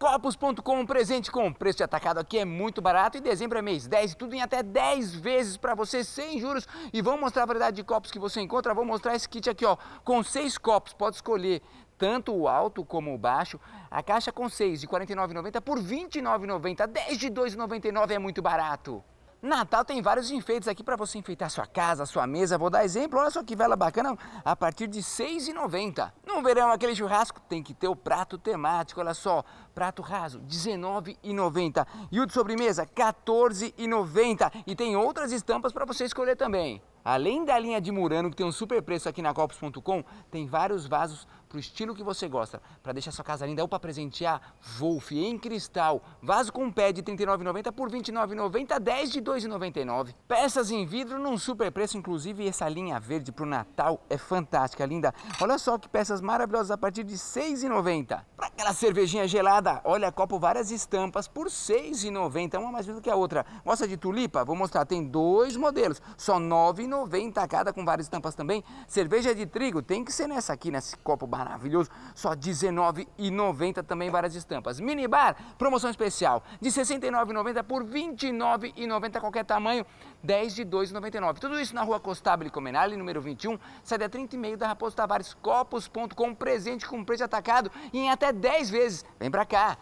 Copos.com presente com preço de atacado aqui é muito barato e dezembro é mês 10 e tudo em até 10 vezes para você sem juros. E vamos mostrar a variedade de copos que você encontra. Vou mostrar esse kit aqui, ó, com seis copos. Pode escolher tanto o alto como o baixo. A caixa com 6 de R$ 49,90 por R$ 29,90. 10 de R$ 2,99 é muito barato. Natal tem vários enfeites aqui para você enfeitar sua casa, sua mesa. Vou dar exemplo, olha só que vela bacana, a partir de R$ 6,90. No verão, aquele churrasco tem que ter o prato temático, olha só, prato raso, R$ 19,90. E o de sobremesa, R$ 14,90. E tem outras estampas para você escolher também. Além da linha de Murano, que tem um super preço aqui na Copos.com, tem vários vasos para o estilo que você gosta, para deixar sua casa linda ou para presentear, Wolf em cristal, vaso com pé de R$ 39,90 por R$ 29,90, 10 de R$ 2,99. Peças em vidro num super preço, inclusive essa linha verde para o Natal é fantástica, linda. Olha só que peças maravilhosas a partir de R$ 6,90. Para aquela cervejinha gelada, olha, copo várias estampas por R$ 6,90, uma mais linda que a outra. Gosta de tulipa? Vou mostrar, tem dois modelos, só R$ 9,90 cada, com várias estampas também. Cerveja de trigo, tem que ser nessa aqui, nesse copo maravilhoso, só R$19,90 também várias estampas. Minibar, promoção especial, de R$69,90 por R$29,90 qualquer tamanho, 10 de 2,99 Tudo isso na rua Costabile Comenale, número 21, sede a 30 da Raposo Tavares, copos.com, presente com preço atacado em até 10 vezes. Vem pra cá!